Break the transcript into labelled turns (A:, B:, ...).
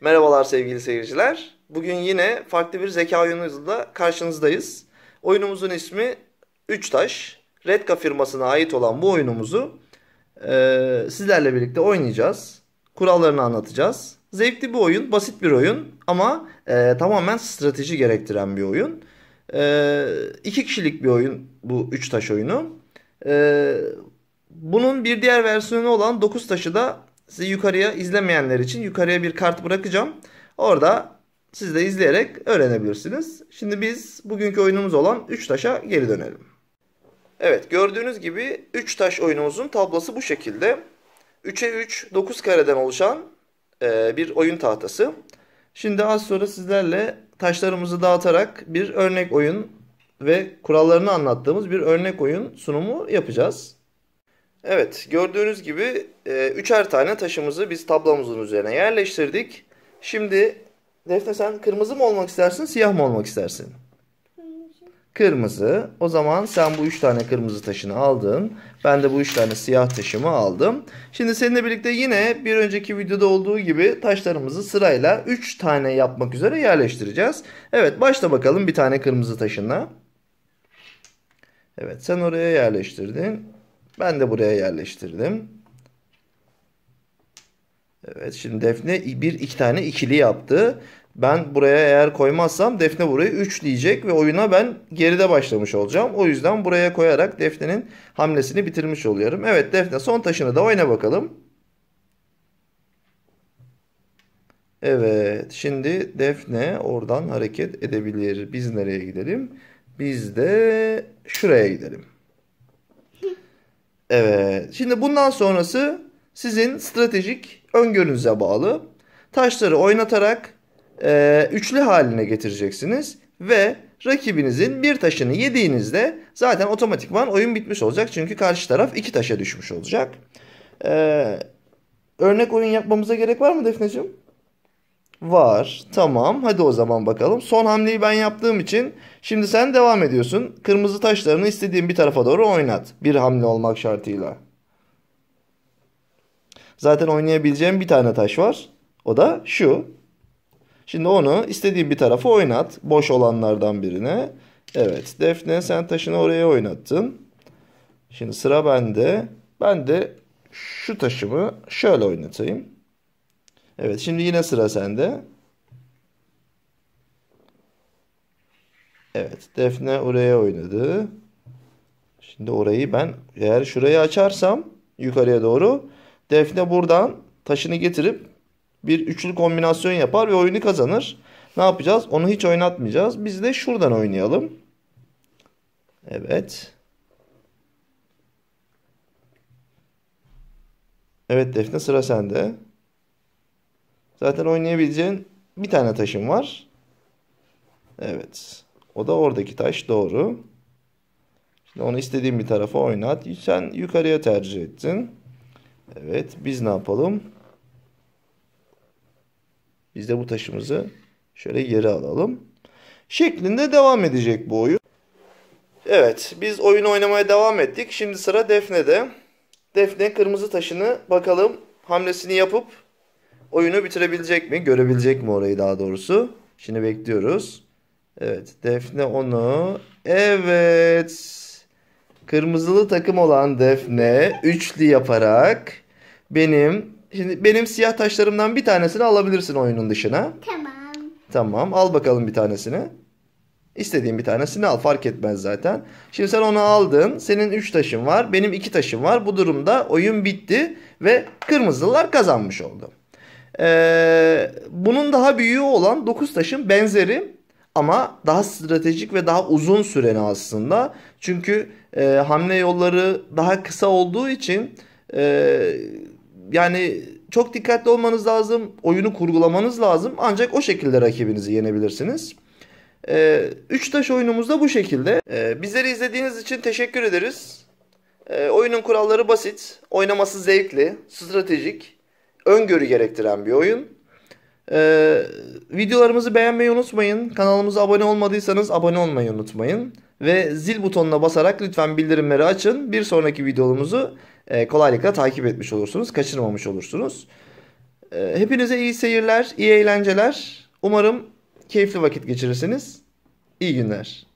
A: Merhabalar sevgili seyirciler. Bugün yine farklı bir zeka oyunuyla karşınızdayız. Oyunumuzun ismi 3 Taş. Redka firmasına ait olan bu oyunumuzu e, sizlerle birlikte oynayacağız. Kurallarını anlatacağız. Zevkli bir oyun, basit bir oyun ama e, tamamen strateji gerektiren bir oyun. E, iki kişilik bir oyun bu 3 Taş oyunu. E, bunun bir diğer versiyonu olan 9 Taşı da size yukarıya izlemeyenler için yukarıya bir kart bırakacağım. Orada siz de izleyerek öğrenebilirsiniz. Şimdi biz bugünkü oyunumuz olan 3 taşa geri dönelim. Evet gördüğünüz gibi 3 taş oyunumuzun tablosu bu şekilde. 3'e 3 9 kareden oluşan e, bir oyun tahtası. Şimdi az sonra sizlerle taşlarımızı dağıtarak bir örnek oyun ve kurallarını anlattığımız bir örnek oyun sunumu yapacağız. Evet gördüğünüz gibi e, üçer tane taşımızı biz tablamızın üzerine yerleştirdik. Şimdi Defne sen kırmızı mı olmak istersin siyah mı olmak istersin? Kırmızı. Kırmızı. O zaman sen bu üç tane kırmızı taşını aldın. Ben de bu üç tane siyah taşımı aldım. Şimdi seninle birlikte yine bir önceki videoda olduğu gibi taşlarımızı sırayla üç tane yapmak üzere yerleştireceğiz. Evet başla bakalım bir tane kırmızı taşınla. Evet sen oraya yerleştirdin. Ben de buraya yerleştirdim. Evet şimdi Defne bir iki tane ikili yaptı. Ben buraya eğer koymazsam Defne burayı 3 diyecek ve oyuna ben geride başlamış olacağım. O yüzden buraya koyarak Defne'nin hamlesini bitirmiş oluyorum. Evet Defne son taşını da oyna bakalım. Evet şimdi Defne oradan hareket edebilir. Biz nereye gidelim? Biz de şuraya gidelim. Evet. Şimdi bundan sonrası sizin stratejik öngörünüze bağlı. Taşları oynatarak e, üçlü haline getireceksiniz ve rakibinizin bir taşını yediğinizde zaten otomatikman oyun bitmiş olacak. Çünkü karşı taraf iki taşa düşmüş olacak. E, örnek oyun yapmamıza gerek var mı Defneciğim? Var. Tamam. Hadi o zaman bakalım. Son hamleyi ben yaptığım için şimdi sen devam ediyorsun. Kırmızı taşlarını istediğin bir tarafa doğru oynat. Bir hamle olmak şartıyla. Zaten oynayabileceğim bir tane taş var. O da şu. Şimdi onu istediğin bir tarafa oynat. Boş olanlardan birine. Evet. Defne sen taşını oraya oynattın. Şimdi sıra bende. Ben de şu taşımı şöyle oynatayım. Evet şimdi yine sıra sende. Evet Defne oraya oynadı. Şimdi orayı ben eğer şurayı açarsam yukarıya doğru Defne buradan taşını getirip bir üçlü kombinasyon yapar ve oyunu kazanır. Ne yapacağız? Onu hiç oynatmayacağız. Biz de şuradan oynayalım. Evet. Evet Defne sıra sende. Zaten oynayabileceğin bir tane taşım var. Evet. O da oradaki taş doğru. Şimdi onu istediğim bir tarafa oynat. Sen yukarıya tercih ettin. Evet. Biz ne yapalım? Biz de bu taşımızı şöyle geri alalım. Şeklinde devam edecek bu oyun. Evet. Biz oyunu oynamaya devam ettik. Şimdi sıra Defne'de. Defne kırmızı taşını bakalım hamlesini yapıp oyunu bitirebilecek mi? Görebilecek mi orayı daha doğrusu? Şimdi bekliyoruz. Evet. Defne onu. Evet. Kırmızılı takım olan Defne üçlü yaparak benim şimdi benim siyah taşlarımdan bir tanesini alabilirsin oyunun dışına. Tamam. Tamam. Al bakalım bir tanesini. İstediğin bir tanesini al fark etmez zaten. Şimdi sen onu aldın. Senin 3 taşın var. Benim 2 taşım var. Bu durumda oyun bitti ve kırmızılar kazanmış oldu. Ee, bunun daha büyüğü olan 9 taşın benzeri ama daha stratejik ve daha uzun süreni aslında. Çünkü e, hamle yolları daha kısa olduğu için e, yani çok dikkatli olmanız lazım. Oyunu kurgulamanız lazım. Ancak o şekilde rakibinizi yenebilirsiniz. E, üç taş oyunumuz da bu şekilde. E, bizleri izlediğiniz için teşekkür ederiz. E, oyunun kuralları basit, oynaması zevkli, stratejik öngörü gerektiren bir oyun. Ee, videolarımızı beğenmeyi unutmayın. Kanalımıza abone olmadıysanız abone olmayı unutmayın. Ve zil butonuna basarak lütfen bildirimleri açın. Bir sonraki videomuzu e, kolaylıkla takip etmiş olursunuz. Kaçırmamış olursunuz. Ee, hepinize iyi seyirler, iyi eğlenceler. Umarım keyifli vakit geçirirsiniz. İyi günler.